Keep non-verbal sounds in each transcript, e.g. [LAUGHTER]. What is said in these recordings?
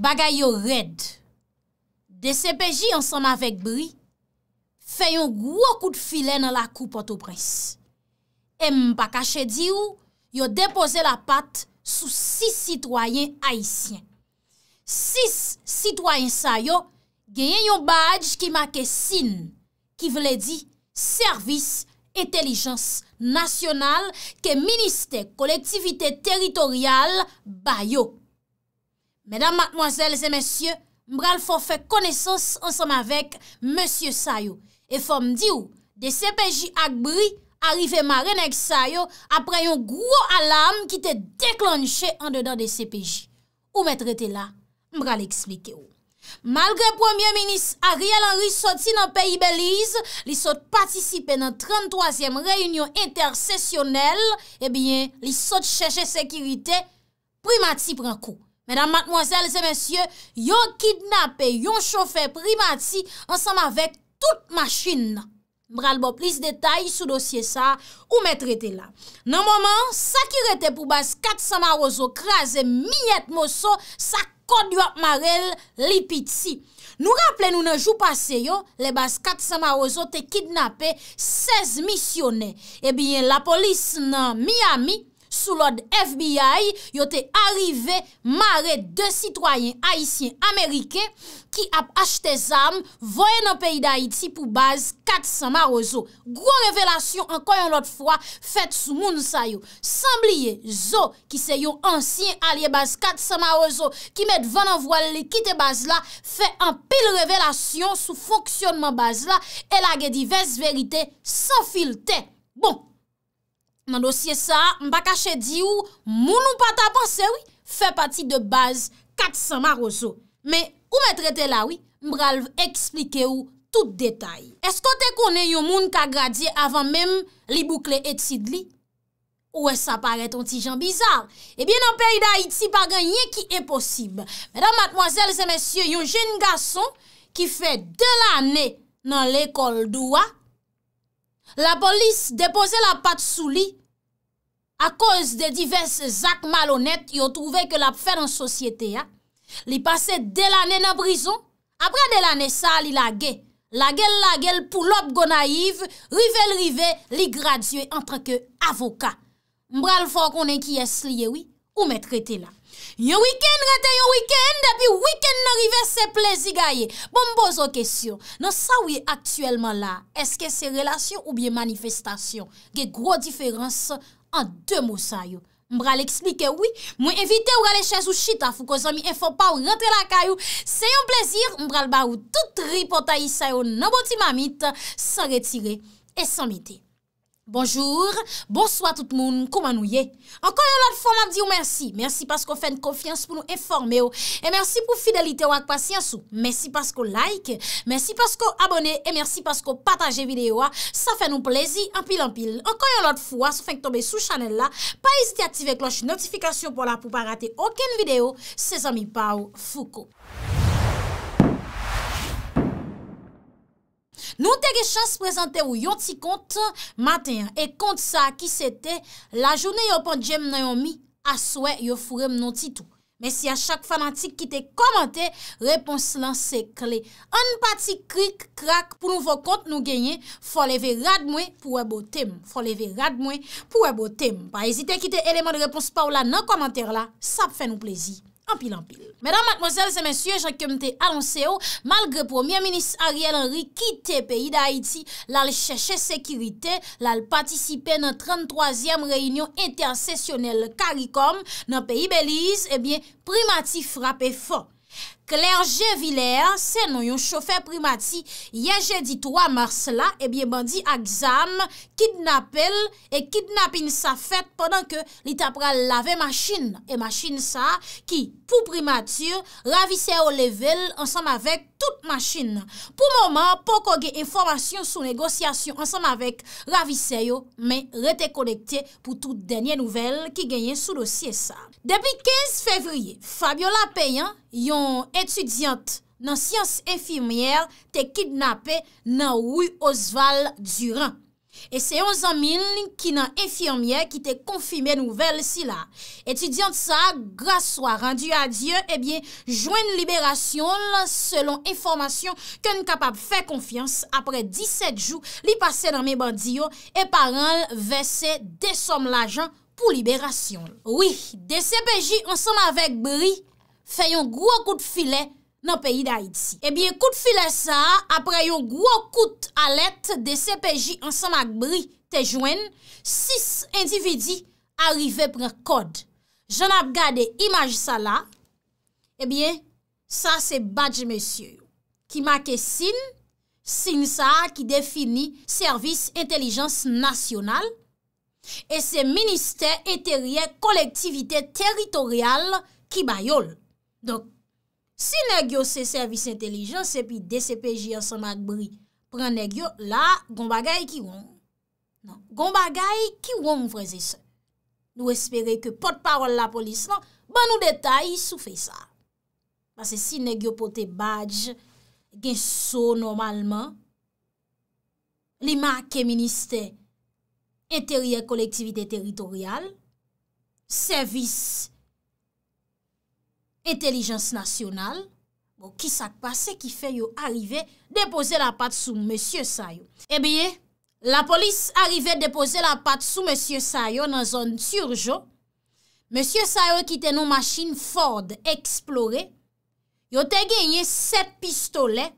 Bagay yo red. De sepeji ansanm avek bri, feyon gwo kout filen la koupot ou pres. E mpa kache di ou, yo depose la pat sou 6 sitwayen haisyen. 6 sitwayen sa yo, genyen yon baj ki make sin, ki vle di, servis etelijans nasyonal ke ministè kolektivite teritorial bayok. Mèdam matmoazèl zè mèsyè, mbral fò fè konesans ansèm avèk mèsyè sayo. E fò mdi ou, de CPJ akbri, arive ma renèk sayo apren yon gwo alam ki te deklonjè an dèdan de CPJ. Ou mèt rete la, mbral eksplike ou. Malgré premier ministre Ariel Henry soti nan peyi Belize, li sot patisipe nan 33èm reyunyon intersesyonel, e eh bie li sot chèche sekirite, pri mati pran kou. Madame, mademoiselles et messieurs, yon kidnappé, yon chauffé primatis ansam avèk tout machine. Bralbo, plis detay sou dosye sa ou mètrete la. Nan mouman, sakirete pou bas 4 samarozo krasè mièt moso sa kod yop marel lipit si. Nou rappele nou nan jou pase yo, le bas 4 samarozo te kidnappé 16 missionè. Ebyen, eh la polis nan Miami Sou lod FBI, yo te arrive mare de citoyen Haitien Amerike ki ap achete zam voye nan peyi da Haiti pou baz kat samaro zo. Gro revelasyon anko yon lot fwa fet sou moun sa yo. Samblie zo ki se yo ansyen alye baz kat samaro zo ki met van an voile li kite baz la, fe an pil revelasyon sou fonksyonman baz la. E la ge diverse verite san filte. Bon. Nan dosye sa, m pa kache di ou, moun ou pa ta panse ou, fe pati de baz 400 mar ozo. Me, ou me trete la ou, m pral explike ou tout detay. Esko te kone yon moun ka gradye avan menm li boukle etid li? Ou es sa pare ton ti jan bizar? Ebyen eh nan peyda iti, pa gen yon ki e posib. Medan matmoazel se mesye, yon jen gason ki fe delane nan lekol doua, La polis depose la pat sou li a koz de divers zak malonet yo trouve ke lap fèd an sosyete ya. Li pase de la nen a brison, apre de la nen sa li lage. Lage lage pou lop go naiv, rive lrive li gradye antre ke avoka. Mbral fò konen ki es liye wii, ou mè trete la. Yon wikend rete, yon wikend, epi wikend nan river se plezi gaye. Bon bozo kesyon, nan sa wye aktuelman la, eske se relasyon ou bie manifestasyon? Ge gro diferans an de mou sayo. Mbra l'eksplike wye, mwen evite ou gale chèz ou chita fou koz an mi enfo pa ou rentre la kayo. Se yon plezi, mbra l'barou tout ripota yi sayo nan boti mamit, se retire e se mite. Bonjour, bonsoit tout moun, kouman nou ye? Ankon yon lot fwa mwen di ou mersi. Mersi paskou fèn konfians pou nou eforme ou. E mersi pou fidelite ou ak pasyans ou. Mersi paskou like. Mersi paskou abone e mersi paskou pataje videyo a. Ah. Sa fè nou plezi, anpil anpil. Ankon yon lot fwa, sou fèn k tombe sou chanel la. Pa isite ative kloche notifikasyon pou la pou pa rate oken videyo. Se zami pa ou fuko. Nou te ge chans prezante ou yon ti kont maten yan. E kont sa ki se te la jounen yo pan djem nan yon mi aswe yo furem non ti tou. Men si a chak fanatik ki te komante, repons lan se kle. An pati krik krak pou nou vo kont nou genye, fò leve rad mwen pou e botem. Fò leve rad mwen pou e botem. Pa ezite ki te eleman de repons pa ou la nan komante la, sa pfe nou plezi. Madame, mademoiselles et messieurs, j'accompte annoncez-vous, malgré Premier ministre Ariel Henry quitter pays d'Haïti l'al chèche sécurité, l'al participer nan 33e réunion intersessionnelle Caricom nan pays Belize, eh primati frappe fonds. Claire G. Vilaire, senon yon chauffeur primati, yen jè di 3 mars la, ebyen bandi a gzam kidnappel e kidnappin sa fèt pendant ke li tapra lave machin e machin sa ki pou primatur raviseyo level ansanm avèk tout machin pou moman pou kogue informasyon sou negosyasyon ansanm avèk raviseyo men rete konekte pou tout denye nouvel ki genyen sou dosye sa Depi 15 fevriye Fabio Lapéyan yon emigrant Etudyante nan Siyans Enfirmier te kidnapè nan wou Osval Durand. E se yon zamin ki nan Enfirmier ki te konfime nouvel si la. Etudyante sa, graswa, rendu adye, ebyen, eh jwen liberasyon selon informasyon ke n kapap fè konfians apre 17 jou li pase nan me bandiyo e paran l vese desom la jan pou liberasyon. Oui, desem beji ansom avek bri. fè yon gwo kout file nan peyi da iti. Ebyen kout file sa, apre yon gwo kout alet de CPJ ansanak bri te jwen, sis individi arive pre kod. Jan ap gade imaj sa la, ebyen sa se badj mesye yo, ki make sin, sin sa ki defini servis entelijans nasyonal, e se minister eteryen kolektivite teritorial ki bayol. Donk, si negyo se servis intelijans, epi DCPJ ansan magbri, pren negyo, la, gombagay ki wong. Non, gombagay ki wong vreze se. Nou espere ke pot parol la polis, nan, ban nou detay sou fey sa. Bas se si negyo pote badj gen so normalman, li ma ke minister, interior kolektivite teritorial, servis intelijans, Etelijans nasyonal. Bon, ki sak pa se ki fe yo arive depose la pat sou Monsie Sayo. E eh bie, la polis arive depose la pat sou Monsie Sayo nan zon surjo. Monsie Sayo kite nou machin Ford eksplore. Yo te genye set pistole.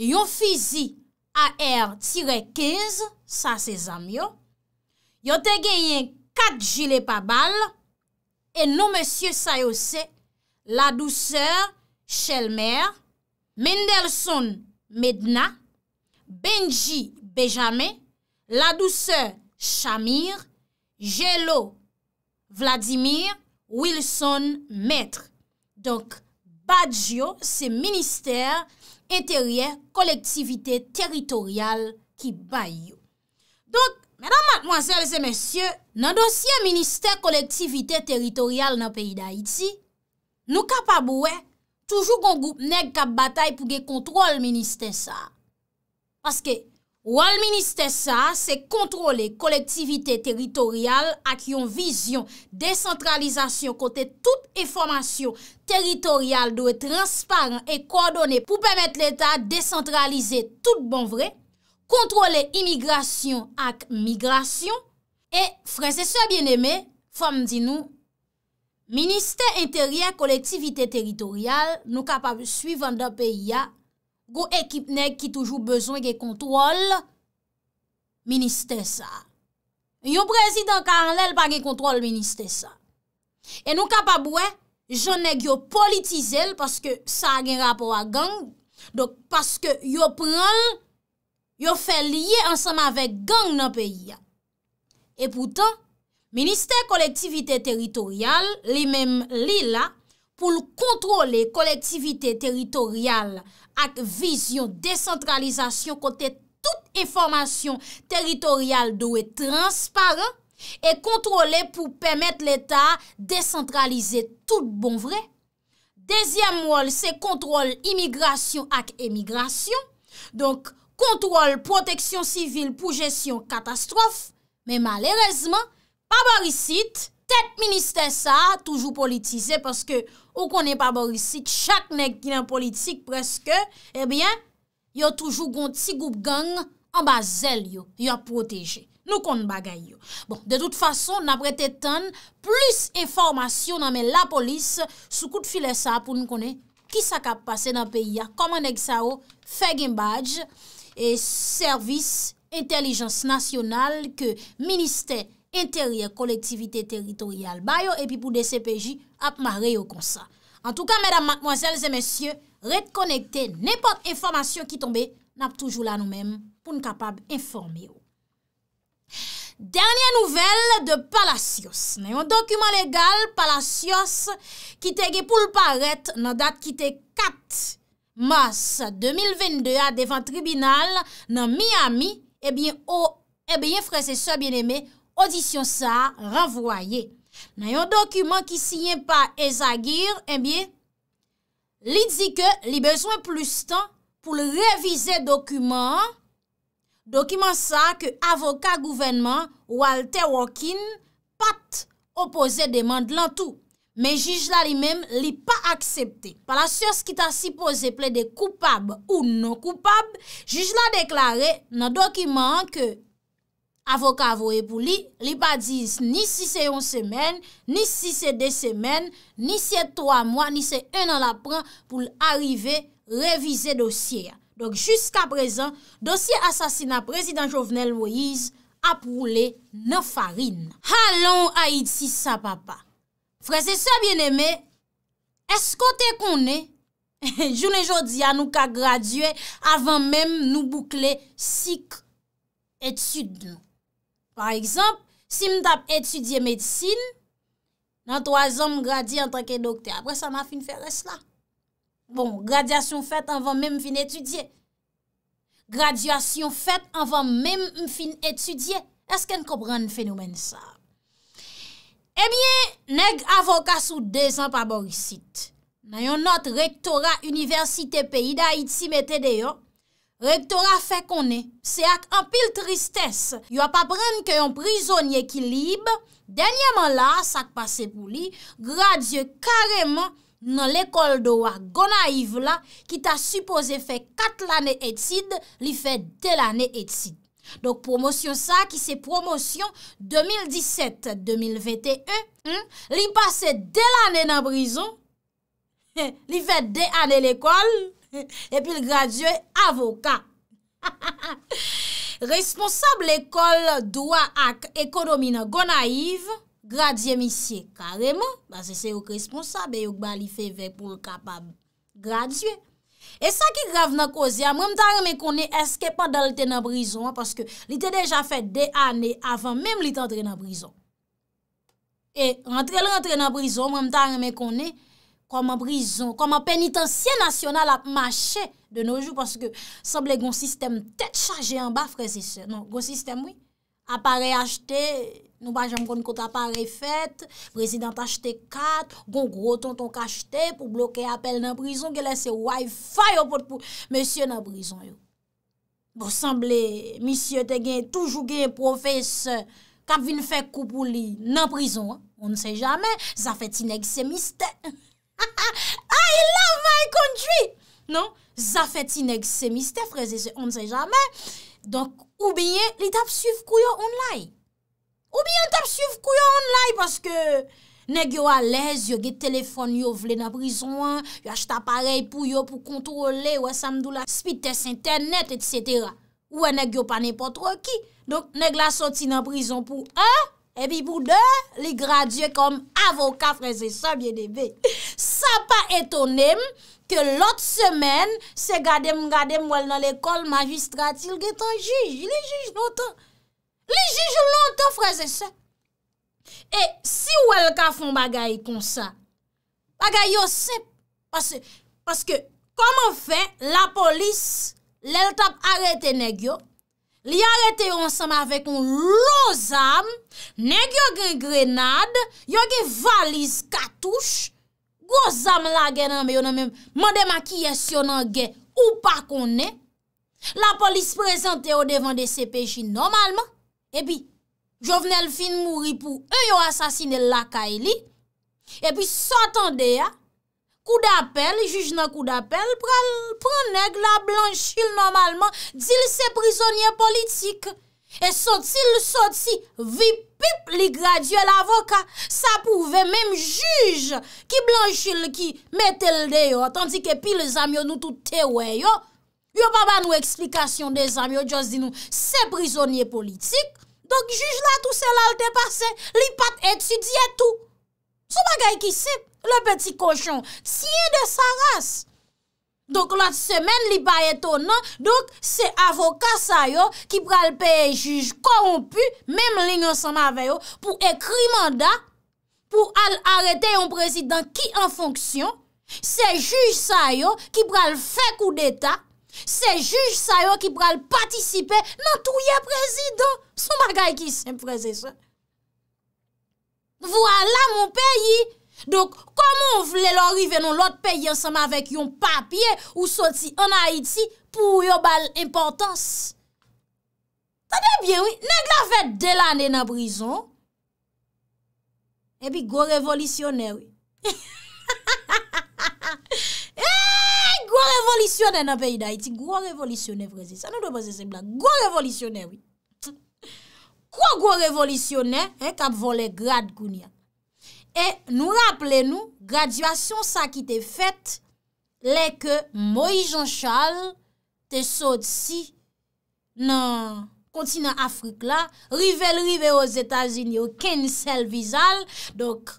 Yo fizi AR tire 15 sa se zamyo. Yo te genye kat jile pa bal. E nou Monsie Sayo se Ladouseur, Chalmer, Mendelssohn, Medna, Benji, Bejame, Ladouseur, Shamir, Jelo, Vladimir, Wilson, Maitre. Donk, Bajyo se minister interye kolektivite teritorial ki Bajyo. Donk, menan matmwansel se mensyo, nan dosye minister kolektivite teritorial nan peyi da iti, Nou kapabouwe, toujou gongou, neg kap batay pou ge kontrol ministe sa. Paske, wal ministe sa, se kontrole kolektivite teritorial ak yon vizyon, dezentralizasyon kote tout informasyon teritorial do e transparent e kodone pou pemet l'Etat dezentralize tout bon vre, kontrole imigrasyon ak migrasyon, e freze se bieneme, fom di nou, Ministè intèryè, kolektivitè teritorial, nou kapab suivan da peyi ya, go ekip neg ki toujou bezon ge kontrol, ministè sa. Yo prezident ka an lèl pa ge kontrol ministè sa. E nou kapab wè, jonek yo politizèl, paske sa gen rapor a gang, paske yo pren, yo fè liye ansam avèk gang nan peyi ya. E poutan, Ministè kolektivite teritorial, li mèm li la, pou l kontrole kolektivite teritorial ak vizyon dezentralizasyon kote tout informasyon teritorial dou e transparan e kontrole pou pèmèt l'Etat dezentralize tout bon vre. Dezyam wòl se kontrole imigrasyon ak emigrasyon, donk kontrole proteksyon sivil pou jesyon katastrof, men malerezman, pa borisit, tet minister sa, toujou politize, paske ou konen pa borisit, chak nek ki nan politik preske, ebyen, yo toujou gonti goup gang, an bazel yo, yo proteje, nou kon bagay yo. Bon, de tout fason, nan prete ton, plus informasyon nan men la polis, sou kout file sa, pou nou konen, ki sa kap pase nan peyi ya, koman nek sa yo, fe gen badj, e servis, intelijans nasyonal, ke minister sa, intèryè, kolektivité teritorial bayo, epi pou de CPJ, ap ma reyo konsa. En tout ka, mèdam mwazèl, zè mèsyè, retkonekte nèpot informasyon ki tombe, nap toujou la nou mèm pou n'kapab informe yo. Dernyè nouvel de Palasios. Nèyon dokumen legal, Palasios, ki te ge pou l'paret nan dat ki te 4 mars 2022 a devan tribunal nan Miami, ebyen eh ou, oh, ebyen eh frèse so bienemè, Odisyon sa renvoye. Nan yon dokumen ki siyen pa Ezagir, enbyen, eh li di ke li bezwen plus tan pou le revize dokumen. Dokumen sa ke avoka gouvenman Walter Walkin pat opose demande lan tou. Men jij la li men li pa aksepte. Pal asyos ki ta si pose ple de koupab ou non koupab, jij la deklare nan dokumen ke... Avokav ou epou li, li pa diz ni si se yon semen, ni si se de semen, ni se to a mwa, ni se en an la pran pou l'arive revize dosye. Donk jiska prezant, dosye asasina prezident Jovenel Moïse ap roule nan farin. Halon Haïti sa papa, frese se bien eme, eskote konen, [LAUGHS] jounen jodi anou ka graduye avan menm nou boukle sik etude nou. Par ekzamp, si m tap etudye medisin, nan toazan m gradye an tanke dokte, apre sa ma fin fere s la. Bon, gradyasyon fet an van men m fin etudye. Gradyasyon fet an van men m fin etudye. Eske n kopran fenomen sa? Ebyen, neg avokas ou dezan pa borisit. Nan yon not rektora universite peyi da iti metede yo. Rektora fe konen, se ak anpil tristese, yo ap aprenn ke yon prizonye ki libe, denyeman la, sa ak pase pou li, gradye kareman nan l'ekol do a, gona ive la, ki ta supose fe kat l'ane etid, li fe de l'ane etid. Donk promosyon sa ki se promosyon 2017-2020, hmm, li pase de l'ane nan prizon, [LAUGHS] li fe de ane l'ekol, [LAUGHS] E pi l graduè avokat. [LAUGHS] Responsable l'école, doa ak ekonomina, gonaiv, graduè misye. Kareman, se se yon responsable, yon bali feve pou l kapab graduè. E sa ki grav nan kozya, mwen mta reme konè, eske pa dal te nan brison, paske li te deja fet de anè, avan mèm li te entre nan brison. E rentre l rentre nan brison, mwen mta reme konè, Koman brison, koman penitensye nasyonal ap mache de noujou paske sanble goun sistem tet chaje an ba frezise. Non, goun sistem oui. Apare achete, nou bajem kon kont apare fet, prezident achete kat, goun gro tonton kachete pou bloke apel nan brison, gelese wifi ou potpou. Monsie nan brison yo. Bo sanble, misye te gen toujou gen profese kap vin fek koupou li nan brison. On ne se jame, zafetinek se miste. Ha ha ha, I love my country. Non, zafeti neg se miste freze se, an se jamen. Donk, oubyen, li tap suf kouyo online. Oubyen, tap suf kouyo online, paske neg yo alèz, yo ge telefon yo vle nan prison, yo achta parey pou yo pou kontrole, yo asam dou la speed test internet, etc. Ouwen, neg yo pa nepotro ki. Donk, neg la soti nan prison pou an, E bi boudè li gradye kom avoka freze sa biedebe. Sa pa etonem ke lot semen se gade m gade m wèl nan l'ekol magistratil getan jiji. Li jiji l'ontan. Li jiji l'ontan freze sa. E si wèl ka fon bagay kon sa, bagay yo sep. Paske koman fe la polis lèl tap arete negyo, Li arete yo ansama avek yon lozam, nek yo gen grenade, yo gen valiz katouche, gozam la gen anbe yon anbe, mande makiye syonan gen ou pa konen, la polis prezante yo devan de sepeji normalman, e pi jovenel fin mouri pou yo asasine laka e li, e pi sotande ya, Kou d'apel, juj nan kou d'apel, pranek la blanchil normalman, dil se prizonye politik. E sotil, sotil, vip, pip, li graduel avoka. Sa pouve menm juj ki blanchil ki metel deyo, tanti ke pi le zamyon nou tout teweyo. Yo pa ba nou ekslikasyon de zamyon, just di nou, se prizonye politik. Dok juj la tout se lal te pase, li pat etudye tout. Sou bagay ki sip? Le peti kochon, siye de sa rase. Donk lot semen li baye tonan, donk se avoka sayo, ki pral peye juj korompu, mem linyo san aveyo, pou ekri manda, pou al arete yon prezident ki an fonksyon, se juj sayo, ki pral fek ou deta, se juj sayo, ki pral patisipe nan touye prezident. Sou magay ki se prezident. Vwala moun peyi, Donk, komon vle lor ive non lot peye ansama vek yon papye ou soti an Haiti pou yon bal importans? Tade bien, oui, neg la vet dela ane na brison, ebi go revolisyonè, oui. [LAUGHS] E, go revolisyonè nan peyi d'Haïti, go revolisyonè vrezi, sa nou doye boze se mblak. Go revolisyonè, oui. Kwa go revolisyonè, e kap vole grad goun ya. E nou rappele nou, graduasyon sa ki te fet, le ke Moïse Jean Charles te sote si nan kontinant Afrik la, rive l rive ou Zeta Zini ou Ken Selvizal. Dok,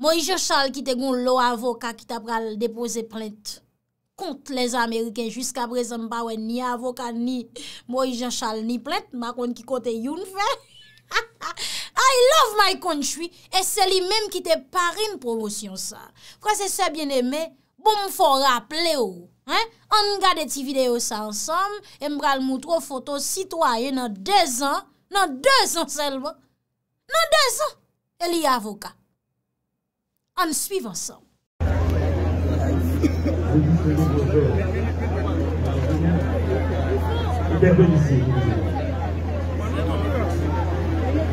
Moïse Jean Charles ki te goun lo avoka ki ta pral depose plente kont les Ameriken. Jiska brezen bawe ni avoka ni Moïse Jean Charles ni plente. Ma kon ki kote youn fe. [LAUGHS] I love my country E se li menm ki te pari n promosyon sa Kwa se se bien eme Bon m fora ple ou oh. An gade ti video sa ansam E m bral moutro foto sitwaye Nan 2 an Nan 2 an selbo Nan 2 an E li avoka An suiv ansam E te konise E te konise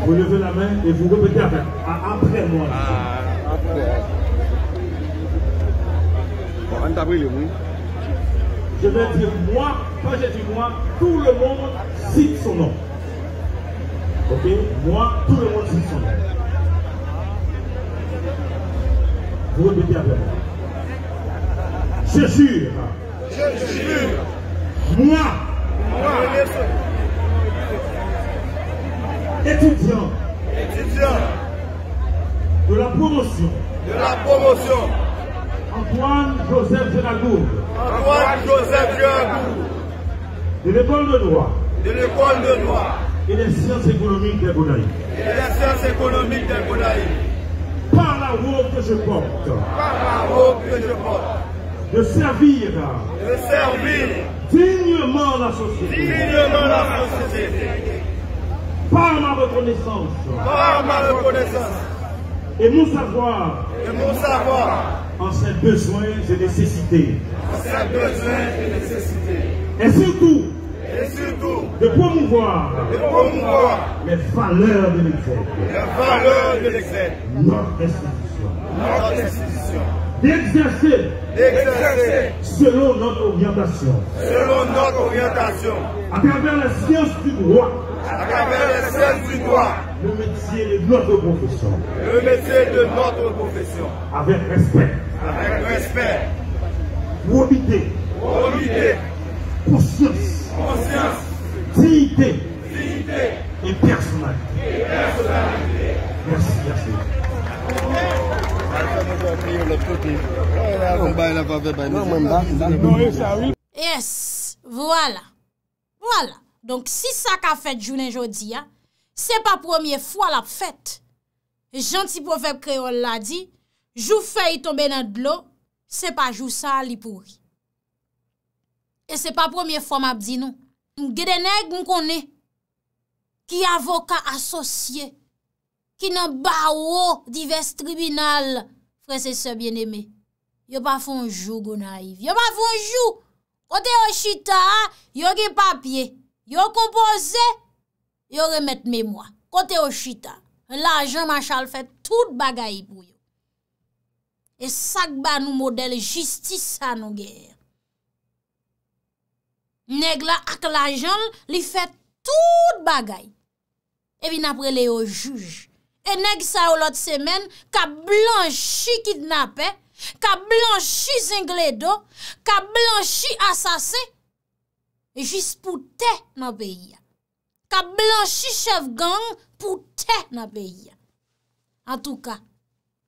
Vous levez la main et vous répétez après, ah, après moi. Ah, après. Bon, on t'a oui. Je vais dire moi, quand je dis moi, tout le monde cite son nom. Ok Moi, tout le monde cite son nom. Vous répétez après moi. Je jure. Je jure. Moi. Moi étudiants de la promotion de la promotion Antoine Joseph Giragour Antoine Joseph Giragour de l'école de droit de l'école de droit et des sciences économiques des Gonaïves et des sciences économiques des par la robe que je porte par la robe que je porte de servir de servir dignement la société dignement la société par ma reconnaissance. Par ma reconnaissance. Et mon savoir. Et mon savoir. En ses besoins et nécessités. En ses besoins et nécessités. Et surtout. Et surtout. De promouvoir. De promouvoir. Les valeurs de l'exercice. Les valeurs de l'exercice. Notre institution. Notre institution. D'exercer. D'exercer. Selon notre orientation. Selon notre orientation. À travers la science du droit à le métier de notre profession, le métier de notre profession, avec respect, avec respect, probité, conscience, conscience, dignité, dignité, et personnalité, Merci, merci. Yes, voilà. Voilà. Donk si sa ka fèt jounen jodi ya, se pa promye fwa la fèt. Janti profèp kreol la di, jou fè yi tombe nan dlo, se pa jou sa li pouri. E se pa promye fwa ma bdi nou. M gè denèk m konè ki avokat asosye, ki nan bawo divers tribunal prese se bienemè. Yo pa fonjou gounayiv, yo pa fonjou. O de o chita, yo gen papye. Yo kompoze, yo remet memwa. Kote yo chita, lajen machal fè tout bagay pou yo. E sakba nou model justice sa nou geyè. Neg la ak lajen, li fè tout bagay. E bin apre le yo juj. E neg sa ou lot semen, ka blanchi kidnapè, ka blanchi zingledo, ka blanchi asase, e jis pou te na beya. Ka blanchi chev gang pou te na beya. An tou ka,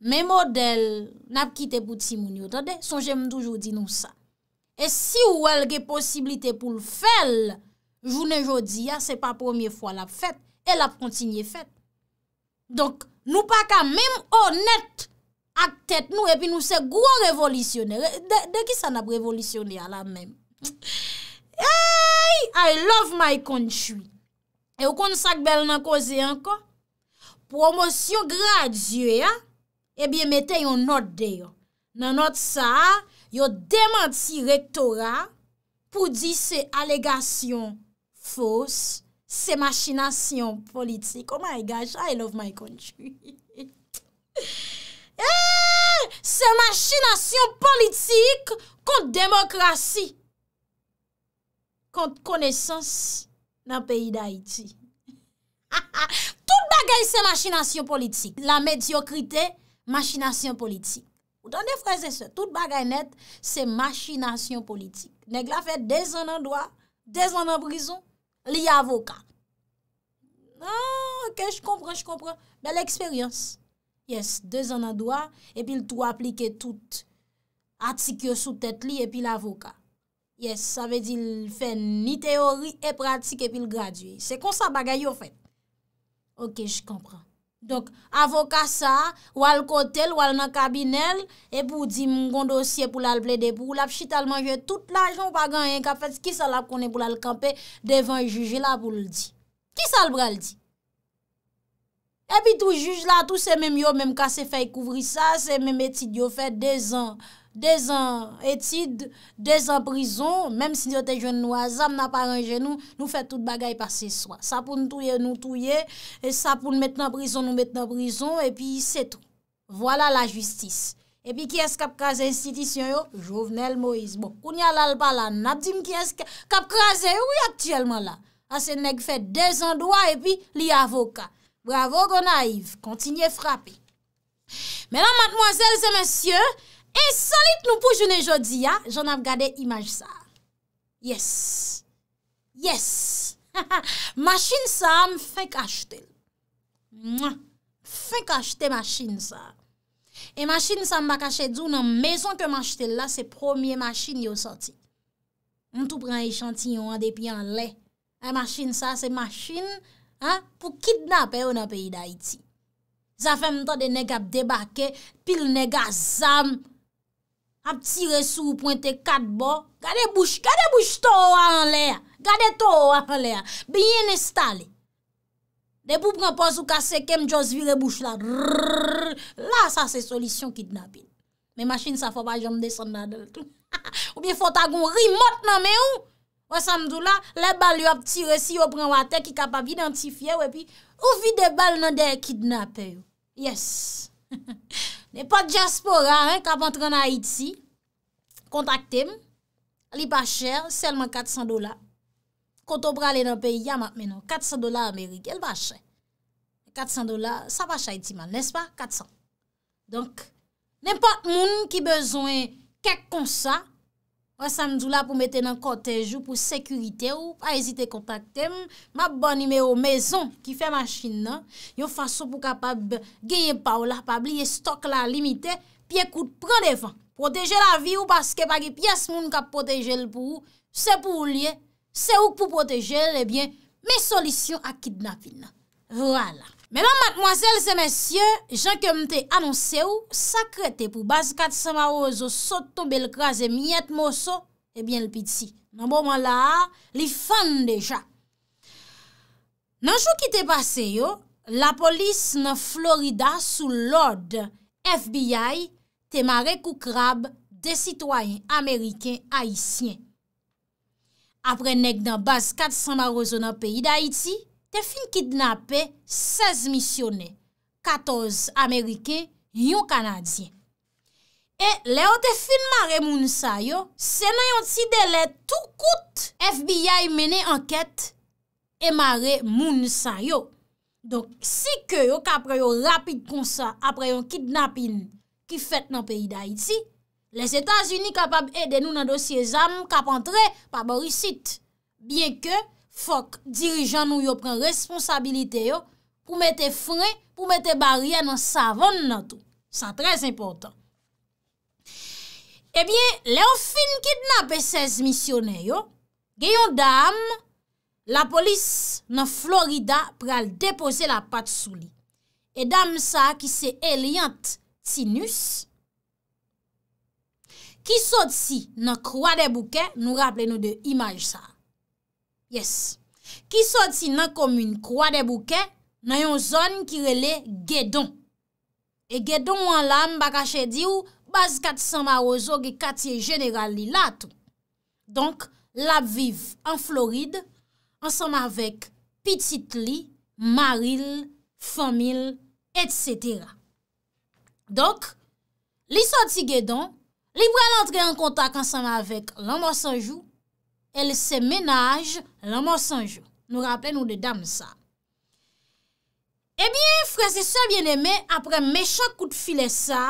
me model nap kite pou timouni otade, son jemdou jodi nou sa. E si ou welge posibilite pou l fel, jounen jodi ya, se pa premier fwa la fèt, el ap kontinye fèt. Donk, nou pa ka mem honet ak tèt nou epi nou se gwo revolisyonè. De ki sa nap revolisyonè la mèm? [LAUGHS] Ay, I love my country. E ou kon sa kbel nan koze anko? Promosyon gradye, e biye mette yon not deyo. Nan not sa, yo demanti rektora pou di se alegasyon fos, se machinasyon politik. Oh my gosh, I love my country. Ay, [LAUGHS] eh, se machinasyon politik kont demokrasi. kont konesans nan peyi da iti. [LAUGHS] Tout bagay se machinasyon politik. La mediokrite, machinasyon politik. Ou tan defreze se, tout bagay net se machinasyon politik. Neg la fet dezen an doa, dezen an brison, li avokat. Non, ok, j kompran, j kompran. Bel eksperyans. Yes, dezen an doa, epi l to aplike tout. Atikyo sou tet li, epi l avokat. Yes, sa ve di l fe ni teori e pratik epi l graduye. Se kon sa bagay yo fet. Ok, j kompran. Donk, avoka sa, wal kotel, wal nan kabinel, epi ou di moun gondosye pou lal ple de pou l ap chital manje, tout la joun bagan yon kap fet, ki sal ap konen pou l al kampe, devan juji la pou l di. Ki sal bra l di? Epi tou juji la, tou se men yo, men mkase fe kouvri sa, se men metid yo fet de zan. Dezen etid, dezen prison, menm sin yo te jwen nou azam, nan paranjen nou, nou fè tout bagay pa se swa. Sa pou nou touye, nou touye, sa pou nou mette nan prison, nou mette nan prison, epi se tou. Voila la justice. Epi ki es kap kaze institisyon yo, Jovenel Moïse. Bon, koun ya lal balan, nap di m ki es kap kaze, ou yu aktiyelman la? Asen ah, neg fè dezen doa, epi li avoka. Bravo gona Yves, kontinye frape. Menan matmoazelze mensyen, En solit nou pou jounen jodi ya, joun ap gade imaj sa. Yes. Yes. Machen sa am fek ashtel. Fek ashtel machen sa. E machen sa m bak ashet zoun an mezon ke m ashtel la se promye machen yo soti. M tou pran ishantiyon an depi an le. E machen sa se machen pou kidnap e ou nan peyi da iti. Zafen m ta de neg ap debake pil neg a zam. ap ti resi ou pointe kat bo, gade bouch, gade bouch to ou an le a, gade to ou an le a, biye nestale. De pou prempos ou kase kem, jose vire bouch la, la sa se solisyon kidnapil. Me machin sa fwa pa jom deson nan del tou. Ou biye fotagon rimot nan me ou, wè samdou la, le bal yon ap ti resi ou pren watek, ki kapap identifiye wè pi, ou fi de bal nan de kidnapil. Yes! [LAUGHS] Nè pat diaspora, kap antran a Iti, kontakte m, li pa chèr, selman 400 dola. Kontopra lè nan peyi yama menon, 400 dola Amerike, li pa chèr. 400 dola, sa pa chèr Iti man, nè spwa? 400. Donk, nè pat moun ki bezwen kèk kon sa... Osan djou la pou mette nan kotej ou pou sekurite ou, pa ezite kontakte m, ma bon nime ou mezon ki fe machin nan, yon fason pou kapab genye pa ou la, pa bliye stok la limite, pi ekout prelevan, proteje la vi ou, paske pagi pias moun kap proteje l pou ou, se pou ou liye, se ou pou proteje l, ebyen, me solisyon akidnavi nan. Vwala. Menan matmwazel se mensyen, jan ke mte anonse ou sakrete pou baz kat samarozo sot to belkaze myet moso, ebyen eh lpiti, nan bonman la, li fan deja. Nanjou ki te pase yo, la polis nan Florida sou Lord FBI te mare koukrab de sitwayen Ameriken Haitien. Apre nek nan baz kat samarozo nan peyi da Haiti, te fin kidnapè 16 misyonè, 14 Amerike, yon Kanadyen. E le yo te fin mare moun sa yo, se nan yon ti dele tout kout, FBI mene anket, e mare moun sa yo. Donk, si ke yo kapre yo rapid konsa, apre yon kidnapin ki fèt nan peyi da iti, les Etats-Unis kapab edè nou nan dosye zam, kapantre pa borisit. Bien ke, Fok dirijan nou yo pren responsabilite yo pou mette fre, pou mette barye nan savon nan tou. Sa trez importan. Ebyen, eh leon fin kidnap e 16 misione yo, geyon dam la polis nan Florida pral depose la pat sou li. E dam sa ki se eliant tsinus. Ki sot si nan kwa de bouke nou rappele nou de imaj sa. Yes, ki soti nan komoun kwa de bouke nan yon zon ki rele GEDON. E GEDON wan lan bakache di ou baz katisama ozo ge katye jeneral li latou. Donk, la viv an Floride ansama vek PITITLI, MARIL, FOMIL, ET CETERA. Donk, li soti GEDON, li brel antre an kontak ansama vek LANDO SANJOU, el se menaj la monsanjou. Nou rappel nou de dam sa. Ebyen, eh frese se vyen eme, apre mechak kout file sa,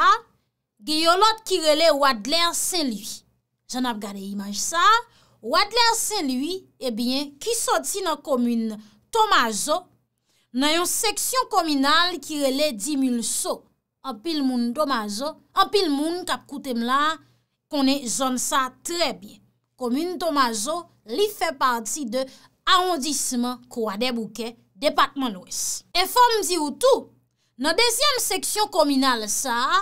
ge yon lot ki rele Wadler Saint-Louis. Jan ap gade imaj sa. Wadler Saint-Louis, ebyen, eh ki soti nan komoun Tomaso, nan yon seksyon kominal ki rele Dimilso, an pil moun Tomaso, an pil moun kap koutem la, konen zon sa trebyen. Komunitoma zo li fè pati de aondisman kwa deb ouke depatman ou es. E fòm di woutou, nan dezyen seksyon kominal sa a,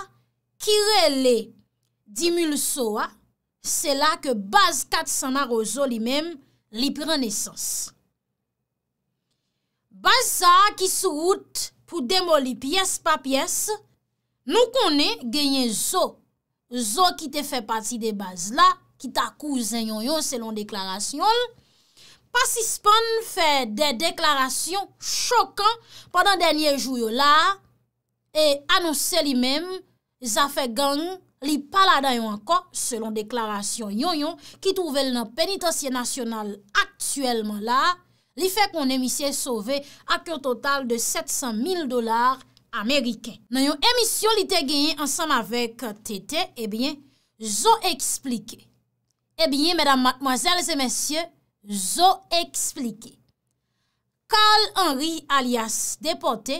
ki rele di mul so a, se la ke baz kat sanar o zo li mem li prenesans. Baz sa a ki sou wout pou demoli piyes pa piyes, nou konen genyen zo, zo ki te fè pati de baz la, ki ta kouzen yon yon selon deklarasyon. Passispon fè de deklarasyon chokan pandan denye jou yon la e anonsè li men, za fè gang li palada yon akon selon deklarasyon yon yon ki touvel nan penitansye nasyonal aktyelman la, li fè kon emisyen sove ak yon total de 700.000 dolar Ameriken. Nan yon emisyon li te genye ansam avek tete, ebyen, zo eksplikey. E bine, mèdam mwazèl zè mèsyè, zo eksplike. Karl Henry alias depote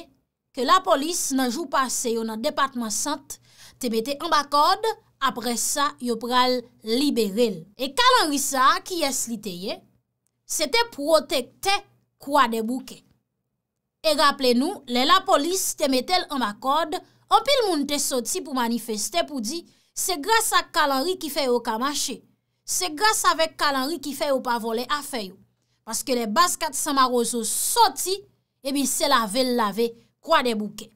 ke la polis nan jou pase yo nan depatman sant te mette an bakode, apre sa yo pral liberel. E Karl Henry sa ki yas li teye, se te protekte kwa debouke. E rapple nou, le la polis te mette an bakode, an pil moun te soti pou manifeste pou di, se grasa Karl Henry ki fe yo kamache. Se grase avek kalanri ki fe ou pa vole afe yo. Paske le bas kat samarozo soti, ebi se lave lave kwa de bouke.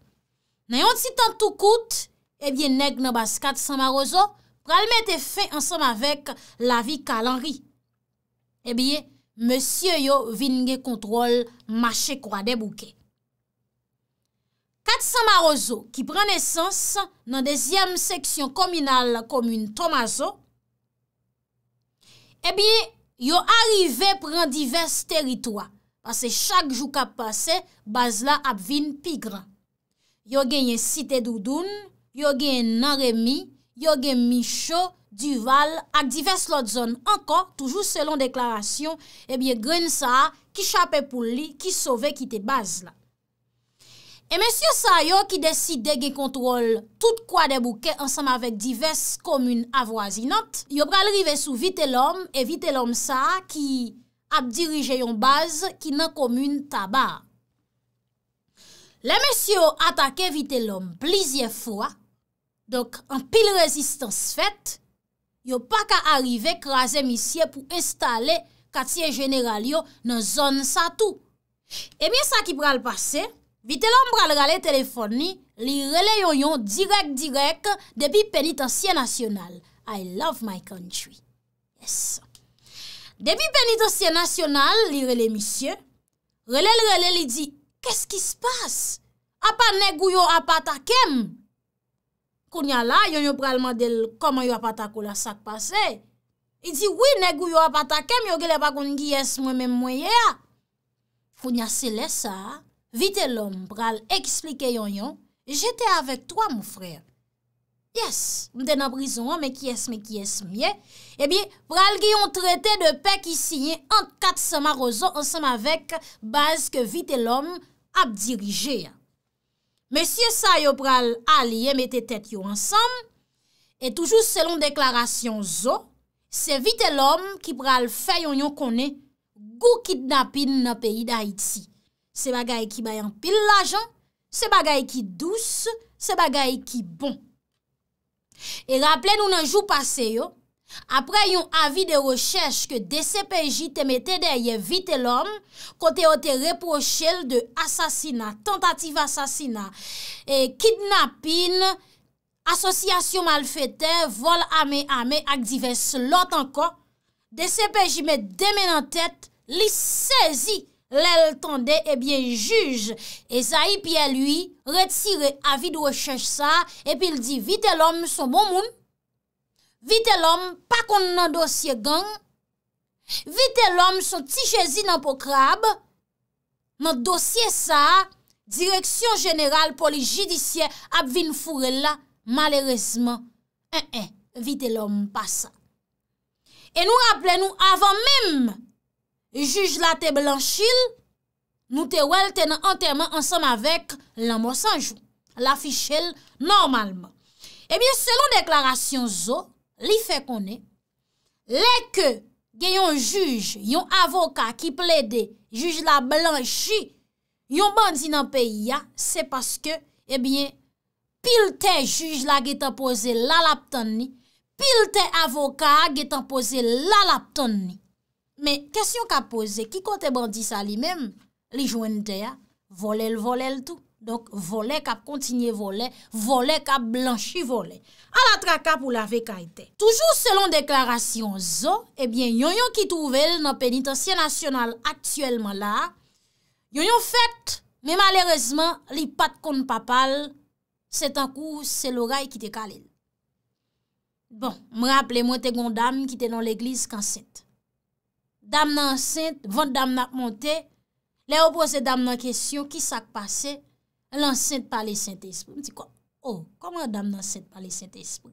Nayon ti tan tou kout, ebi nek nan bas kat samarozo, pralme te fe ansam avek lavi kalanri. Ebiye, monsye yo vinge kontrol mache kwa de bouke. Kat samarozo ki pran esans nan dezyem seksyon kominal komoun Tomazo, Ebyen, eh yo arive pre an divers teritwa. Pase chak jou ka pase, baz la ap vin pigran. Yo genye site doudoun, yo genye naremi, yo genye micho, duval, ak divers lot zon. Ankon, toujou selon deklarasyon, ebyen eh gren sa, ki chape pou li, ki sove ki te baz la. E men syo sa yo ki deside gen kontrol tout kwa debouke ansam avèk divers komoun avwazinat, yo pral rive sou Vitellom e Vitellom sa ki ap dirije yon baz ki nan komoun taba. Le men syo atake Vitellom plizye fwa, dok an pil rezistans fèt, yo pa ka arrive krasè misye pou estale katsye general yo nan zon sa tou. E eh miye sa ki pral pase, Vite lom pral rale telefon ni, li rele yon yon direk direk debi penitansye nasyonal. I love my country. Debi penitansye nasyonal, li rele misye, relele relele li di, kèsk ki s'passe? A pa negu yo apatakem? Kounya la, yon yon pral madel koman yo apatakou la sak pase. I di, wè negu yo apatakem, yo gèle pa koun gyes mwen mwen mwenye a. Founya se le sa a. Vite lom pral eksplike yon yon, jete avek toa mou frey. Yes, mte nan brison an, mek yes, mek yes, mye. Ebi, pral gi yon trete de pek isi yon an kat sema rozo an sema vek baz ke vite lom ap dirije. Mesye sa yo pral aliye mete tet yo an sema e toujou selon deklarasyon zo, se vite lom ki pral fe yon yon kone gou kidnapin na peyi da iti. Se bagay ki bayan pil lajan, se bagay ki dous, se bagay ki bon. E rappele nou nan jou pase yo, apre yon avi de rechèche ke DCPJ te mette derye vite lom, kote yo te reprochèl de asasina, tentatif asasina, e kidnapin, asosyasyon malfete, vol ame ame ak divers lot anko, DCPJ mette demen an tèt li sezi. Lèl tande ebyen eh juj E zayi piye lui Retire avi dwechech sa Epil di vite lom son bon moun Vite lom Pakon nan dosye gang Vite lom son tijezin Anpo krab Nan dosye sa Direksyon jeneral poli jidisye Abvin fure la Malerezman Vite lom pa sa E nou rapple nou avan mem juj la te blanchil, nou te wel ten anterman ansam avek la monsanjou, la fichel normalman. Ebyen, eh selon deklarasyon zo, li fe konen, le ke gen yon juj, yon avoka ki ple de juj la blanchi, yon bandi nan peyi ya, se paske, ebyen, eh pil ten juj la getan pose lalaptan ni, pil ten avoka getan pose lalaptan ni. Men, kesyon ka pose, ki kote bandi sa li men, li jwen de ya, vole l'vole l'tou. Donk, vole kap kontinye vole, vole kap blanchi vole. A la tra kap ou la ve kaite. Toujou selon deklarasyon zo, ebyen, eh yon yon ki touvel nan penitansye nasyonal atyelman la, yon yon fet, men malerezman, li pat kon papal, setan kou, se l'oray ki te kalen. Bon, m raple mwen te gondam ki te nan l'egliz kan sete. Dam nan sent, vante dam nan ap monte, le ou pose dam nan kesyon ki sak pase, lansent pale sent espon. M di kon, oh, konwen dam nan sent pale sent espon?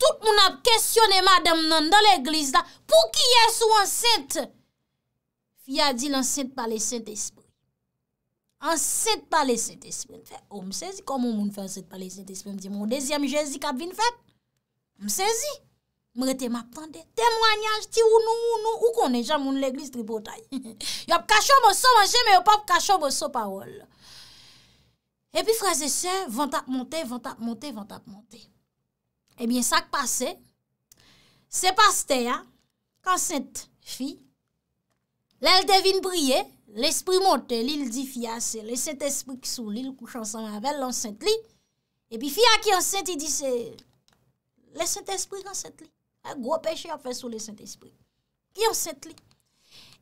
Tout moun ap kesyonen ma dam nan dan l'eglise la, pou ki yes ou lansent? Fi a di lansent pale sent espon. Lansent pale sent espon. M sezi konwen moun fè lansent pale sent espon? M di, moun dezyan mi jezi kab vin fè? M sezi? mre te map tan de temwanyan, ti ou nou, ou nou, ou konen jan moun l'eglis tri bota. [LAUGHS] Yo ap kachon moun so manje, me yo pa ap kachon moun so parol. E pi fraze se, vantap monte, vantap monte, vantap monte. E eh bin sa k pase, se paste ya, kan sent fi, lel devin brye, l'esprit monte, li li di fi ase, li sent espri ki sou li, li kouchan san avel, lan sent li, e pi fi a ki an sent, ki di se, le sent espri kan sent li. E gro peche a fe sou le Saint-Esprit. Ki yon set li.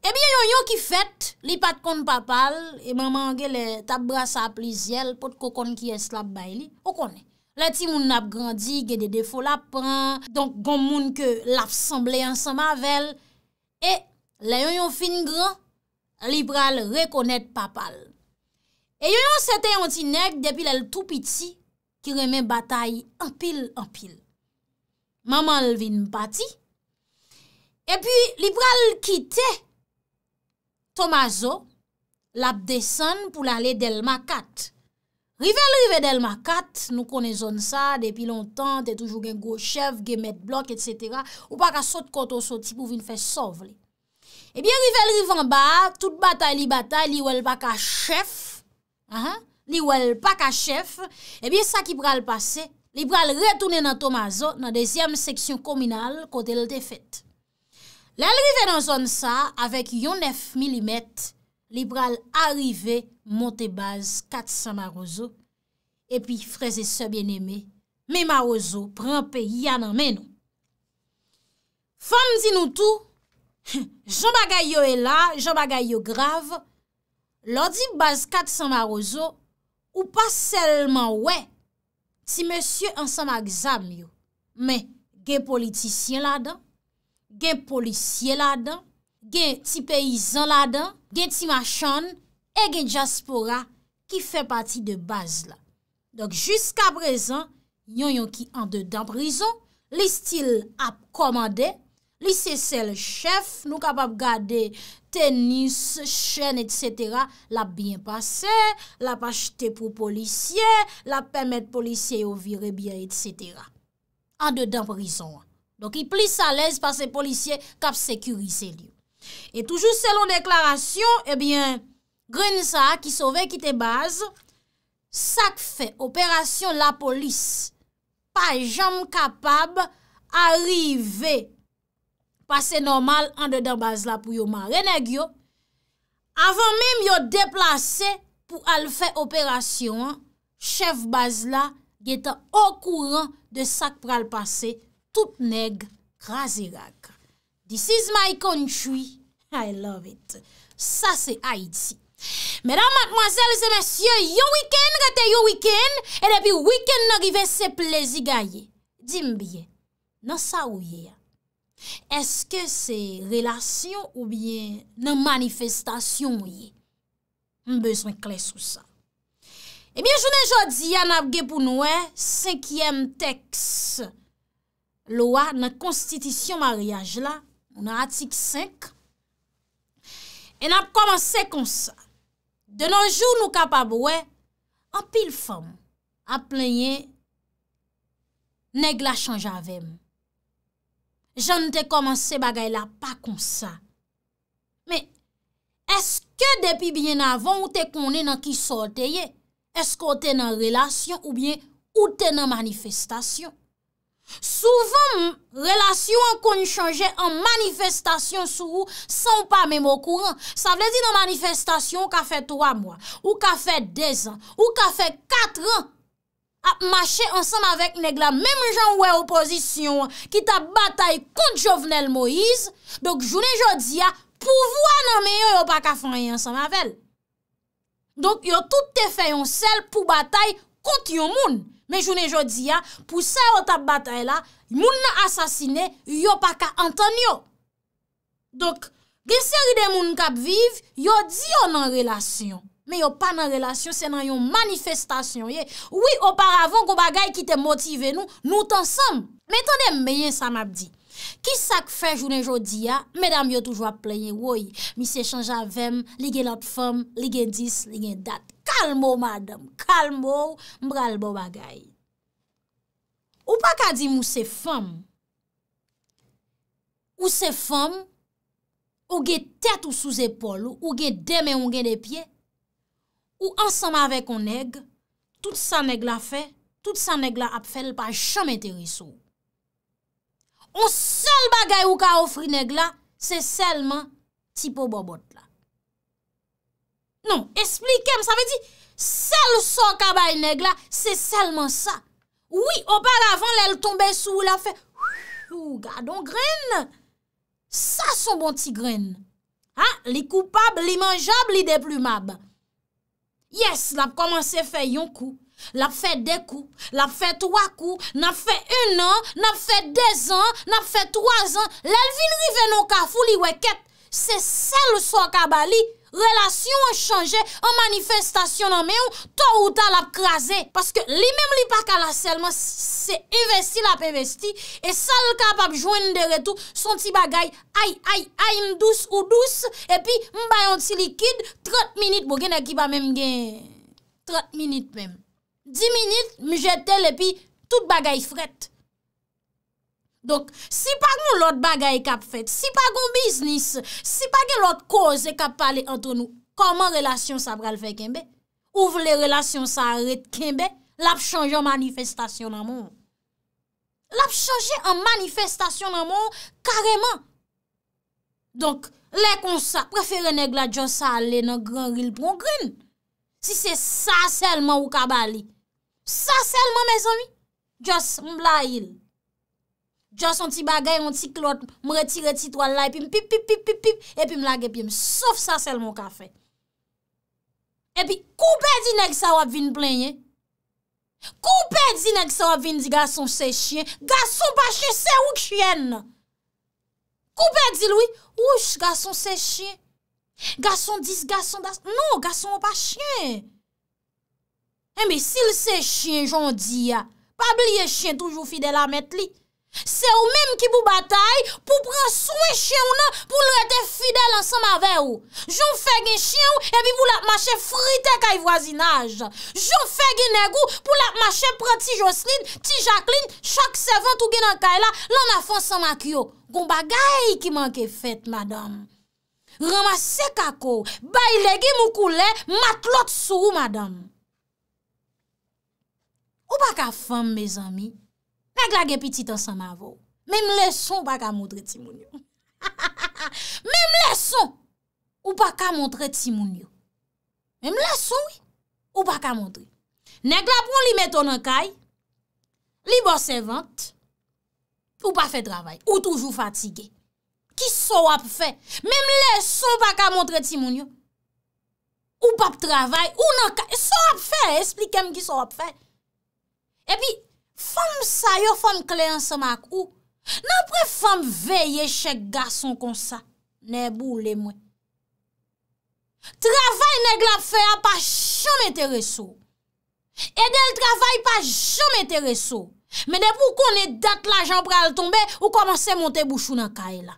Ebi eh yon yon ki fet, li pat kon papal, e maman ge le tab brasa ap li ziel, pot kokon ki eslap bay li, okone. Le ti moun ap grandi, ge de defo la pran, donk gom moun ke laf semblayan sa mavel, e le yon yon fin gran, li pral rekonet papal. E yon yon sete yon ti neg, depi lel tou piti, ki reme batay anpil anpil. Maman l vin pati. E pi li eh pral kite Tomazo l ap desen pou l ale del makat. Rive l rive del makat, nou konezon sa depi lontan, te toujou gen gochev, gen met blok, etc. Ou pa ka sot koto soti pou vin fe sovle. E biye rive l rive an ba, tout batay li batay, li wèl pa ka chef. Li wèl pa ka chef. E biye sa ki pral pase li bral retounen nan Tomaso nan dezyem seksyon kominal kote l defet. Lan rive nan zon sa, avek yon nef milimet, li bral arrive monte baz 400 marozo, epi freze se bien eme, me marozo pranpe yana menou. Fem di nou tou, jomagayo e la, jomagayo grav, lodi baz 400 marozo, ou pa selman wey, Si monsye ansan magzam yo, men gen politisyen la dan, gen polisyen la dan, gen ti peyizan la dan, gen ti machan, e gen diaspora ki fe pati de baz la. Donk, jiska prezan, yon yon ki ande dan prizon, li stil ap komande, li se se le chef, nou kap ap gade... tennis, chaîne etc. La bien passé, la pas pour policiers, la permettre policier au virer bien, etc. En dedans, prison. Donc, il plus à l'aise par policiers policiers kap les lieux. Et toujours selon déclaration, eh bien, ça qui sauvait, qui était base, ça fait opération la police pas jamais capable arrive pase normal an de dan Bazla pou yo man reneg yo, avan mim yo deplase pou al fè operasyon, chef Bazla gete okouran de sak pral pase, tout neg razirak. This is my country, [LAUGHS] I love it. Sa se Haiti. Mèdam matmoazèl, se mèsyè, yo wikèn, rete yo wikèn, e depi wikèn nari ve se plezi gaye. Dime bie, non sa ouye ya. Eske se relasyon oubyen nan manifestasyon mwenye? Mbez mwen kles ou sa. Ebyen jounen jodi, an ap ge pou noue, eh? senkyem teks lowa nan konstitisyon maryaj la, mwen a atik 5. E nap komanse kon sa. De nanjou nou kapab we, an apil fom, ap plenye neg la chanjavem. Jan te koman se bagay la pa kon sa. Me, eske depi bien avan ou te konen an ki soteye? Eske ou ten an relasyon ou bien ou ten an manifestasyon? Souven, relasyon an kon chanje an manifestasyon sou ou san pa mèm okouran. Sa vle di nan manifestasyon ou ka fè 3 mwa, ou ka fè 2 an, ou ka fè 4 an. ap mache ansanm avek neg la mem jan we opozisyon ki tap batay kont Jovenel Moïse, dok jounen jodi ya pou vwa nanmen yo yo pa ka fanyan ansanm avel. Dok yo tout te feyon sel pou batay kont yon moun. Men jounen jodi ya pou seyo tap batay la, moun nan asasine yo pa ka anton yo. Dok geseri de moun kap viv, yo di yo nan relasyon. Me yo pa nan relasyon, se nan yon manifestasyon ye. Ouye, oparavan, kou bagay ki te motive nou, nou tan sam. Metan de menyen sa map di. Ki sak fe jounen jodi ya, ah? medan yo toujwa plenye woy. Mi se chanja vem, li gen lot fem, li gen dis, li gen dat. Kalm ou madem, kalm ou, mbral bo bagay. Ou pa ka di mou se fem? Ou se fem? Ou gen tet ou sou zepol ou gen deme ou gen depye? Ou ansanm avè kon neg, tout sa neg la fè, tout sa neg la ap fèl pa chanm enteri sou. Ou sol bagay ou ka ofri neg la, se selman tipo bobot la. Non, esplikem, sa ve di, sel son kaba y neg la, se selman sa. Ou ou pa lavan lèl tombe sou la fè, ou gadan gren, sa son bon ti gren. Ha, ah, li koupab, li manjab, li deplumab. Ha, Yes, l ap komanse fe yon kou, l ap fe de kou, l ap fe twa kou, l ap fe yon an, l ap fe de zan, l ap fe twa zan, l ap fe yon an, l ap fe yon an, Relasyon an chanje, an manifestasyon an mè ou, to ou ta l ap krasè. Paske li mèm li pa kalasèlman, se investi l ap investi, e sal kap ap jwen de retou, son ti bagay, ay, ay, ay, m dous ou dous, epi m bayan ti likid, 30 minit bo gen ekipa mèm gen. 30 minit mèm. 10 minit m jetel epi tout bagay fret. Donk, si pa gen lout bagay kap fet, si pa gen bisnis, si pa gen lout koze kap pale antre nou, koman relasyon sa pral fe kenbe, ou vle relasyon sa arret kenbe, lap chanje an manifestasyon nan moun. Lap chanje an manifestasyon nan moun kareman. Donk, lè kon sa, prefere neg la djan sa alè nan gran ril prongren. Si se sa selman ou kabali, sa selman, mez ami, djan mbla il. jason ti bagay, mwen ti klot, mwen re ti re ti toal la, epi m pip pip pip pip, epi m lage epi, m sof sa sel mwen ka fe. Epi, koupe di nek sa wap vin plen ye? Koupe di nek sa wap vin di gason se chien? Gason pa chen, se ou k chen? Koupe di loui? Oush, gason se chen. Gason dis, gason ah. das, nou, gason wap pa chen. Eme, si l se chen, jon di ya, pa bliye chen, toujou fidel amet li, Se ou menm ki bou batay pou pran sou e chen ou nan pou lou ete fidel ansan ma ve ou. Joun fe gen chen ou e bi pou lakmache fritek ay voisinaj. Joun fe gen negou pou lakmache pran ti Joceline, ti Jacqueline, chak 70 ou gen ankay la, lan afan san ma kyo. Gon bagay ki manke fet, madam. Raman se kako, bay lege mou koule, matlot sou ou, madam. Ou baka fam, me zami? [LAUGHS] Nèk la gepi titan san avou. Mèm lè son ou pa ka montre ti moun yo. Mèm lè son ou pa ka montre ti moun yo. Mèm lè son ou pa ka montre. Nèk la proun li meto nan kay. Li bò se vant. Ou pa fe travay. Ou toujou fatige. Ki so wap fe. Mèm lè son ou pa ka montre ti moun yo. Ou pa p travay. Ou nan kay. So wap fe. Esplikem ki so wap fe. E pi... Fom sa yo, fom kleans se mak ou, nan pre fom veye chek gason kon sa, ne bou le mwen. Travay neg la fe a pa jome te resou. E del travay pa jome te resou. Men de pou kon ne dat la jan pral tombe, ou komanse monte bouchou nan kae la.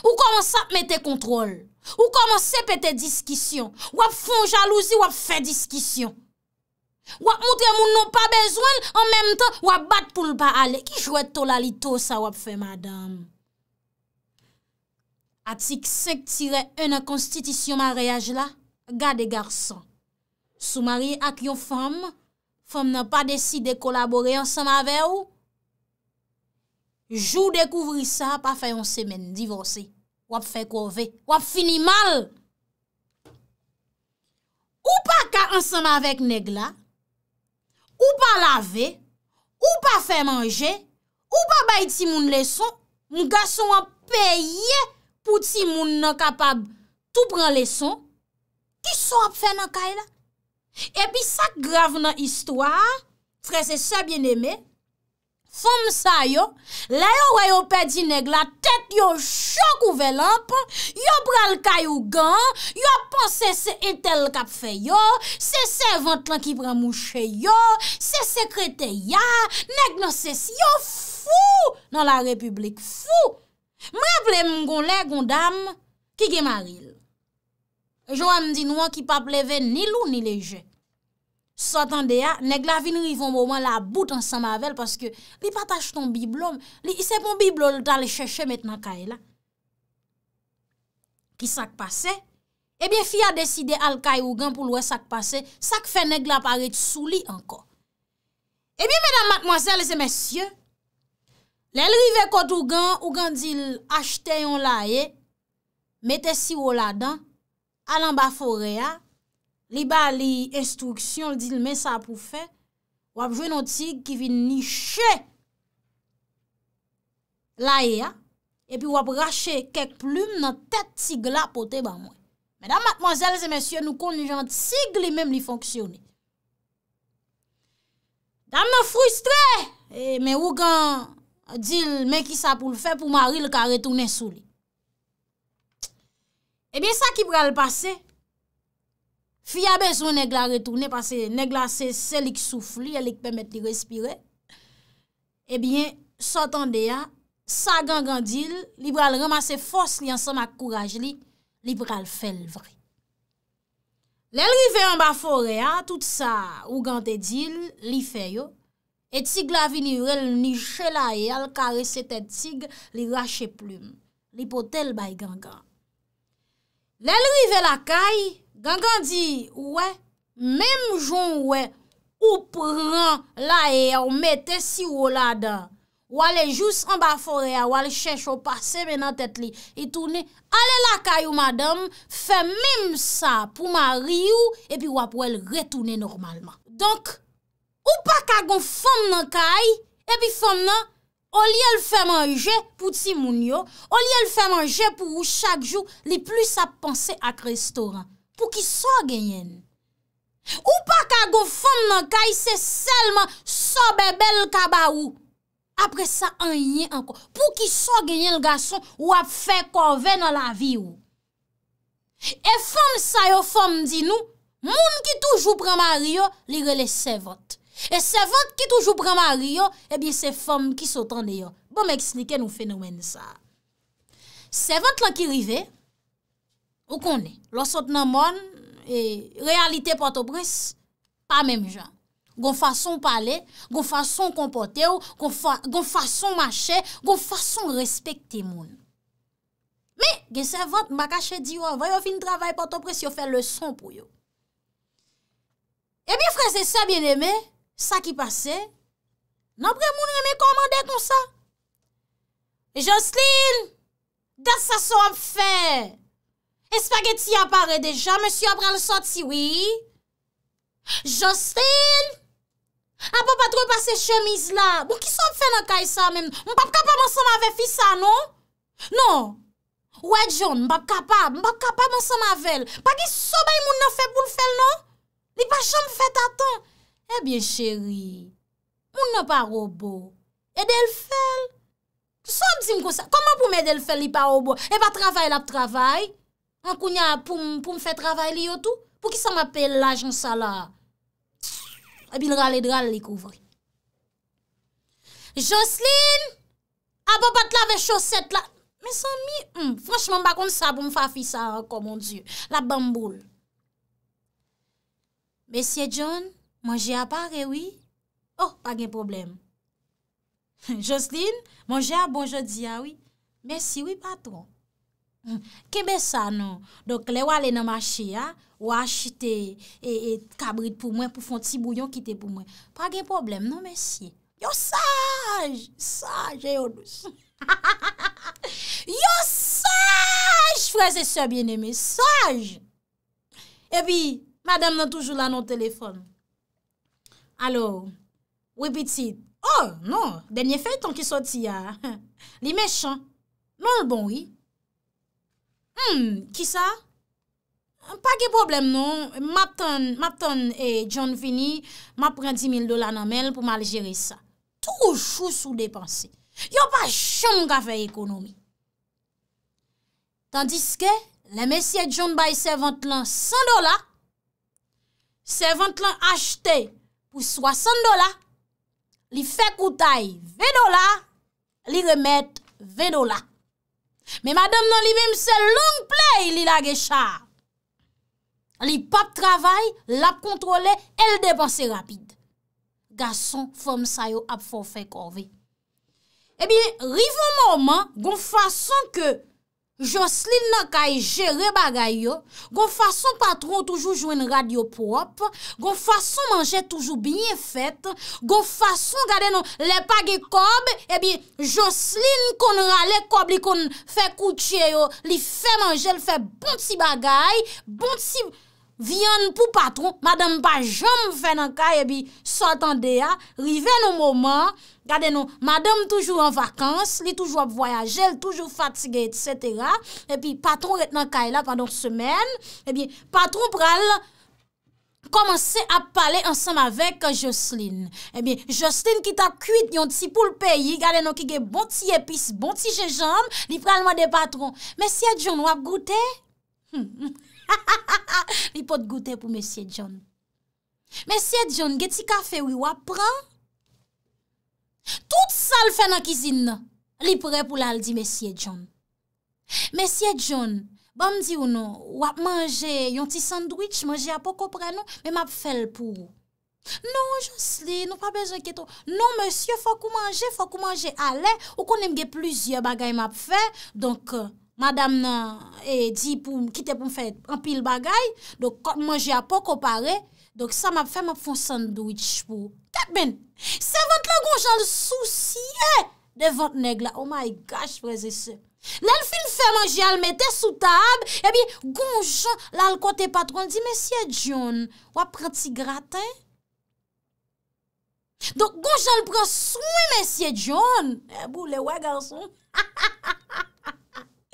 Ou komanse ap mete kontrol. Ou komanse pete diskisyon. Wap fon jalouzi, wap fe diskisyon. Wap moutre moun nou pa bezwen An menm tan wap bat pou lpa ale Ki jwet to la li to sa wap fe madam Atik sektire Ena konstitisyon mareaj la Gade garson Sou mari ak yon fam Fam nan pa deside kolabore Ansem ave ou Jou dekouvri sa Pa fayon semen divose Wap fe kowe Wap fini mal Ou pa ka ansem ave Negla Ou pa lave, ou pa fè manje, ou pa bay ti moun leson, moun gason wap peye pou ti moun nan kapab tou pran leson, ki son wap fè nan kay la. E pi sak grave nan istwa, frese sa bien eme. Fom sa yo, lè yo wè yo pè di neg la tèt yo chok ou vè lamp, yo pral kè yo gan, yo pan sè se etèl kap fè yo, se sè vant lan ki pran mouchè yo, se sè kretè ya, neg nan sè si yo fou nan la republik fou. Mreple mgon lè gondam ki gemaril. Jouan mdi nou an ki pa pleve ni lou ni leje. Sot an de ya, neg la vin rivon mouman la bout an san mavel paske li patache ton biblo, li se pon biblo louta le chèche met nan kaye la. Ki sak pase, e bin fi a deside al kaye ou gan pou loue sak pase, sak fe neg la paret sou li anko. E bin, mèdam mat mwansè, lese mèsyè, lèl rive kot ou gan, ou gan dil achte yon la ye, metè si wò la dan, alan ba fore ya, li ba li instruksyon li dil men sa pou fe, wap jwen nou tig ki vi nishe la e a, epi wap rache kek ploum nan tet tig la pote ba mwen. Mè dam matmozèl zè mè sye nou konjant tig li mèm li fonksyoni. Dam nan frustre, mè wou gan dil men ki sa pou le fe pou mari le ka retounen sou li. Ebyen eh sa ki brel pase, Fi ya beswen neg la retounen, pase neg la se selik soufli, elik pemet li respire, ebyen, sotan de ya, sa gangan dil, li bral ramase fos li ansan mak kouraj li, li bral felvri. Lel rive yon ba fore ya, tout sa ou gante dil, li feyo, et si glavi ni rel ni chela e, al kare se te tig, li rache ploum, li potel bay gangan. Lel rive la kaye, Gangan di, wè, mèm joun wè, ou pran la e, ou mette si wò la da, wale jous an ba fore a, wale chèch wò pase men an tèt li, e toune, ale la kay ou madame, fè mèm sa pou ma riyou, e pi wap wèl retoune normalman. Donk, ou pa kagon fèm nan kay, e pi fèm nan, olye l fèm anje pou ti moun yo, olye l fèm anje pou ou chak jou, li plus ap pense ak restoran. pou ki so genyen. Ou pa ka go fom nan kay, se selman sobe bel kaba ou. Apre sa, anye anko. Pou ki so genyen l gason, wap fe konve nan la vi ou. E fom sa yo fom di nou, moun ki toujou preman riyo, li rele se vant. E se vant ki toujou preman riyo, e bi se fom ki sotan de yo. Bo mèk snike nou fenomen sa. Se vant lan ki rivey, Ou konen, lòsot nan moun, e, realite Port-au-Prince, pa mèm jan. Gon fason pale, gon fason kompote ou, gon fason mache, gon fason respekte moun. Mè, gen se vòt, makache di yo, vò yo fin travay Port-au-Prince, yo fè lèson pou yo. E eh mi fwese se bien eme, non, sa ki pase, nan pre moun eme komande ton sa. Jonsline, dat sa son fè. espageti apare deja, monsi apre al soti, wii? Jostel! A pa pa tro pa se chemise la! Moun ki som fe nan kay sa men? Moun pap kapab ansan ma ve fi sa, nou? Nou! Ou e joun, moun pap kapab, moun pap kapab ansan ma vel! Pa ki som bay moun nan feboul fel, nou? Li pa som fe ta ton! Ebyen cheri, moun nan pa robo, edel fel! Sòm di m kou sa, koman pou m edel fel li pa robo? Eba travay la p travay! Mwen kounya pou m pou m fè travay li yo tou, pou ki sa m apel l'ajon sa la? E bil rale drale li kouvri. Jocelyne, a bo bat la ve choset la. Men sa mi, hmm, franchman bakon sa pou m fa fi sa, komon oh diyo, la bamboul. Mwen siye John, mwen je a pare, eh oui. Oh, pa gen problem. [LAUGHS] Jocelyne, mwen je a bon je diya, ah oui. Mwen siye, oui, patouan. Kebe sa nan Donk le wale nan mache ya Ou achite e, e kabrit pou mwen Pou fon ti bouyon kite pou mwen Pwa gen problem nan men si Yo saj e, [LAUGHS] Yo saj Yo saj Frèse se bien eme E bi Madame nan toujou la nan telefon Alo Ou epiti Oh nan denye fey ton ki soti ya [LAUGHS] Li mechan Non l bon wii Hmm, ki sa? Pa ki problem non, ma ton, ma ton, e, John vini, ma pren 10.000 dola nan men pou mal jere sa. Toujou sou depanse. Yo pa chan mga fe ekonomi. Tandiske, le mesye John baye se vant lan 100 dola, se vant lan achete pou 60 dola, li fek ou taye 20 dola, li remet 20 dola. Mè madèm nan li mèm se long play li la gechard. Li pap travay, la kontrole, el debansè rapid. Gason fòm sayo ap fòfè korve. E eh bi, rivon mòman, gon fason ke... Joseline nan kaye jere bagay yo, gon fason patron toujou jwen radio prop, gon fason manje toujou binye fet, gon fason gade nou le pagi kob, ebi Joseline kon rale kob li kon fe koutye yo, li fe manje, li fe bon ti bagay, bon ti... Vyon pou patron, madame pa jom fè nan kaye, ebi, sotan deya, rive nou mouman, gade nou, madame toujou an vakans, li toujou ap voyajel, toujou fatige, et cetera, ebi, patron ret nan kaye la pwadon semen, ebi, patron pral, komanse ap pale ansam avek Joseline. Ebi, eh Joseline ki tap kuit yon ti pou l peyi, gade nou ki ge bon ti epis, bon ti jejom, li pral mwade patron, mesi adjon wap goute? Hmm, hmm, Ha ha ha ha, li pot goutè pou M. John. M. John, gè ti kafe wè, wi wap pran. Tout sal fè nan kizin nan. Li prè pou lal di M. John. M. John, bam di ou nou, wap manje yon ti sandwitch, manje apokopre nou, mè map fè l pou. Non, Joseline, ou pa bejè kèto. Non, monsie, fò kou manje, fò kou manje. Ale, ou konem gè plüzyè bagay map fè, donkè. Euh, Madame nan e di pou m'kite pou m'fè empil bagay, do kote manje a pou kopare, do sa m'ap fè m'ap foun sandwitch pou. Tep men, se vant la gonj al souciye de vant neg la. Oh my gosh, prezese. Nel fil fè manje al mette sou tab, e bi gonj al kote patron di, Monsie Djon, wap prati graten? Dok gonj al prasoui, Monsie Djon. E eh, boule, wak garson. Ha [LAUGHS] ha ha ha ha.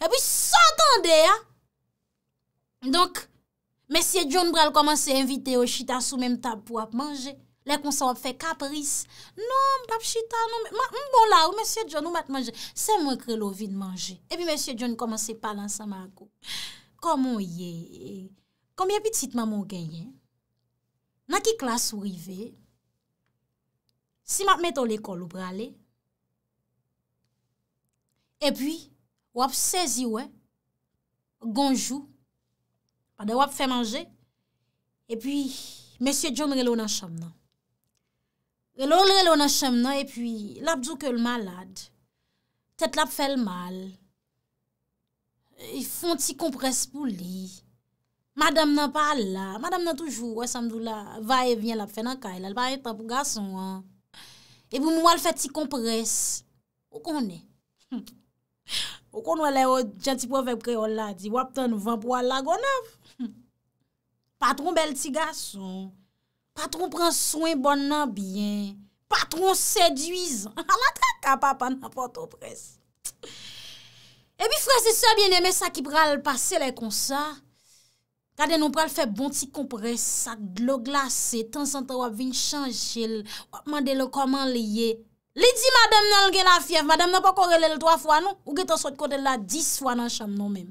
E pi sotande, ya. Donk, M. John bral komanse invite o chita sou menm tab pou ap manje. Lè kon sa wap fe kapris. Non, pap chita, non. M bon la, ou M. John ou mat manje? Sem mwen kre lou vide manje. E pi M. John komanse palan sa ma akou. Koman yè? Koman yè bitit mamon genyen? Nan ki klas ou rive? Si map met ou l'ekol ou brale? E pi... wap sezi wè, gonjou, pa de wap fè manje, e pi, mèsyè diyon re lò nan chèm nan. Re lò nan chèm nan, e pi, lap djou ke l malad, tèt lap fè l mal, y e fon ti kompres pou li, madame nan pa la, madame nan toujou, wè samdou la, va e vyen lap fè nan kaj, lal pa e tapou gason, e pou mwa l fè ti kompres, ou konè? [LAUGHS] Ou kon wè lè ou jan ti pou wè pre ou lè di wap ton vèm pou wè lè gwen av. Patron bel ti gason. Patron pran souen bon nan byen. Patron seduizan. [LAUGHS] A la tak kap pa nan poto pres. E bi fwese se bien eme sa ki pral pase lè kon sa. Kade nou pral fe bon ti kompres. Sak glò glase. Tan santa wap vin chanjil. Wap mande lò koman liye. Li di madèm nan lge la fief, madèm nan pa korele lè lè twa fwa nou, ou gè tan sot kote lè la dis fwa nan chanm nou mèm.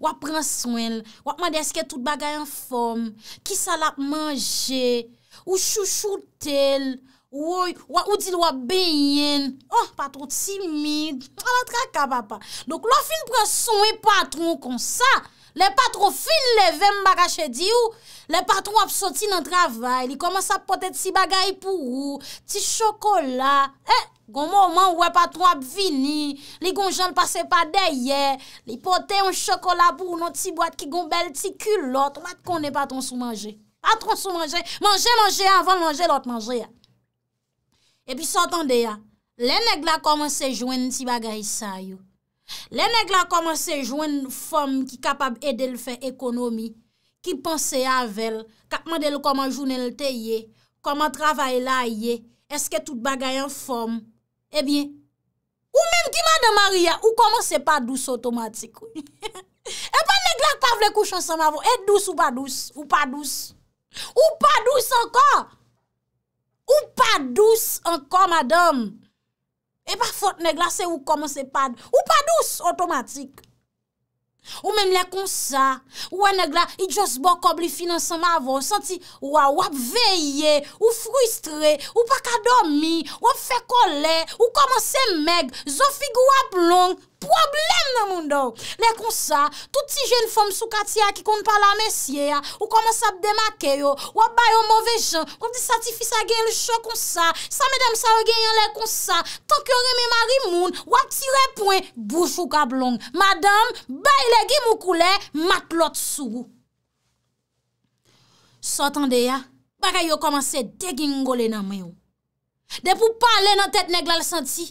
Wap prena sou el, wap madès kè tout bagay an fòm, ki salap manje, ou chouchoutel, ou di lwap beyen, oh, patron timid, alatra ah, ka papa. Dok lò fin pre son e patron kon sa, Le patro fin leve m bagache di ou, le patro ap soti nan travay, li koman sa pote ti bagay pou ou, ti chokola, e, eh, goun mouman wè patro ap vini, li goun jan l pase pa deye, li pote yon chokola pou ou nan ti boat ki goun bel ti kulot, mwen konen patron sou manje, patron sou manje, manje manje avan manje lot manje. E pi sotan de ya, le negla koman se jwen ti bagay sa yo. Le neg la komanse jwen fom ki kapab edel fè ekonomi, ki panse avel, kapman del koman jounen lte ye, koman travay la ye, eske tout bagay an fom. Ebyen, ou menm ki madame Maria, ou komanse pa douce otomatik. [LAUGHS] Ebyen, neg la kavle kou chansan mavo, e douce ou pa douce, ou pa douce, ou pa douce anka, ou pa douce anka madame. E pa fote neg la se ou koman se pad, ou pa dous, otomatik. Ou menm le kon sa, ou an neg la i jos bokob li finansan ma avon, santi wap veye, ou frustre, ou pa kadomi, ou fe kole, ou koman se meg, zo fig wap long, Problem nan moun do. Lè kon sa, touti jen fòm sou kati ya ki kon pa la mesye ya, ou koman sa ap demake yo, wap bay yon mòve jan, kon di satifi sa gen lè chò kon sa, sa mè dem sa wè gen yon lè kon sa, tank yo reme mari moun, wap tire point, bouj ou ka blong. Madame, bay lè gen mò kou lè, mat lot sou. Sot an de ya, baka yo koman se degingole nan mè yo. Depou pa lè nan tèt neg la lè senti,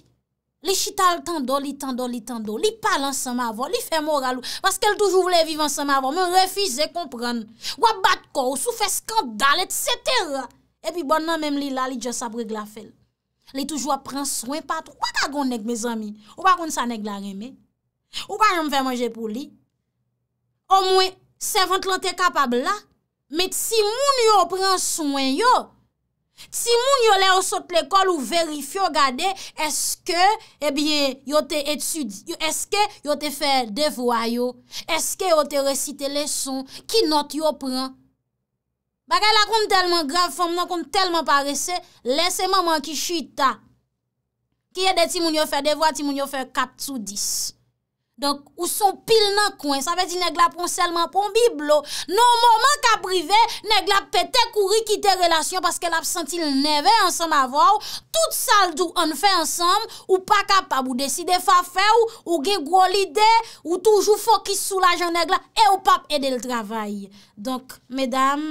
Li chital tan do, li tan do, li tan do. Li pale ansan ma avon, li fe mor alou. Pask el toujou vle vive ansan ma avon, men refize kompran. Wap bat kou, sou fe skandal, et cetera. Epi bon nan men li la, li dja sabre glafel. Li toujou wap pren soen pat. Wap akon nek me zami? Wap akon sa nek la reme? Wap akon me fe manje pou li? O mwen, se vent lan te kapab la. Met si moun yo pren soen yo, Ti moun yo lè ou sot l'ekol ou verif yo gade, eske yo te etudi, eske yo te fè devwa yo, eske yo te resite leson, ki not yo pran. Bakè la kon telman grav fòm, la kon telman parese, lè se maman ki chuita, ki yè de ti moun yo fè devwa, ti moun yo fè 4 sous 10. Donk, ou son pil nan kwen. Sa vezi negla pon selman pon biblo. Non moman ka brive, negla pete kuri kite relasyon paske la p sentil neve ansem avou. Tout saldou anfe ansem ou pa kapab ou deside fa fe ou ou ge gwolide ou toujou fokis sou la jen negla e ou pap ede l travay. Donk, medam,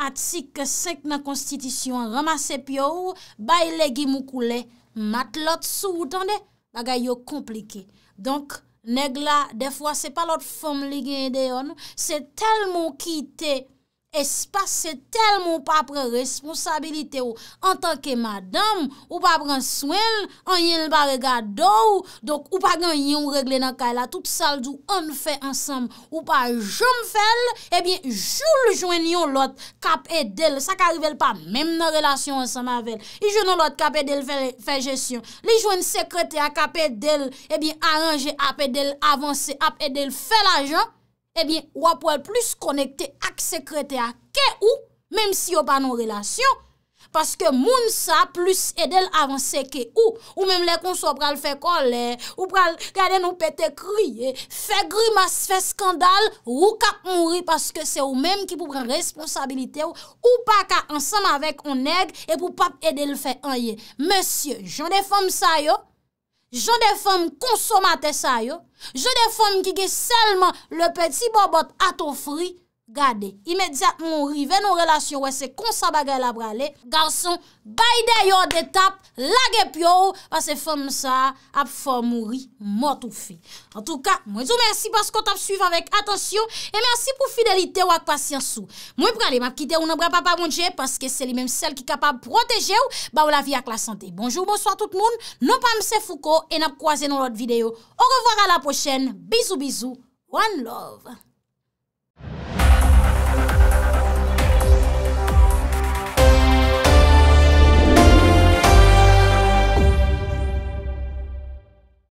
atsik sek nan konstitisyon ramase pyo ou, bay legi mou koule, mat lot sou, tande, bagay yo komplike. Donk, Neg la, defwa se pa lot fom li gen deyon, se tel mou kite. Es pa se telman ou pa pre responsabilite ou, an tanke madam, ou pa pre souel, an yen l barrega dou, donk ou pa gen yon regle nan ka, la tout saldou an fe ansam, ou pa jom fel, ebyen eh joul jwen yon lot, kap e del, sa ka rivel pa, menm nan relasyon ansam avel, i joun yon lot kap e del fe jesyon, eh li jwen sekrete a kap e del, ebyen aranje ap e del, avanse ap e del, fe la jok, ebyen eh wap wèl plus konekte ak sekrete a ke ou, mem si yo pa nou relasyon, paske moun sa plus edel avanse ke ou, ou mem le konsop pral fe kole, ou pral gade nou pete kriye, fe grimas, fe skandal, ou kap moun ri, paske se ou mem ki pou pran responsabilite ou, ou pa ka ansan avèk ou neg, e pou pap edel fe a ye. Monsie, jen de fèm sa yo, jen de fèm konsomate sa yo, Je defon kike selman le peti bobot a tou fri Gade, imediat moun rive nou relasyon wè se konsa bagay la brale, galson, bayde yo detap, lage pyo ou, wè se fèm msa ap fèm moun ri, mòt ou fi. An tou ka, mwen zo mersi paskot ap suiv avèk atensyon, e mersi pou fidelite wèk pasyansou. Mwen brale, m ap kite ou nan bra papa moun je, paske se li menm sel ki kapab proteje ou, ba ou la vi ak la sante. Bonjou, bonsoit tout moun, non pa mse fouko, en ap kwaze nou lot videyo. Ou revoar a la pochen, bizou bizou, one love.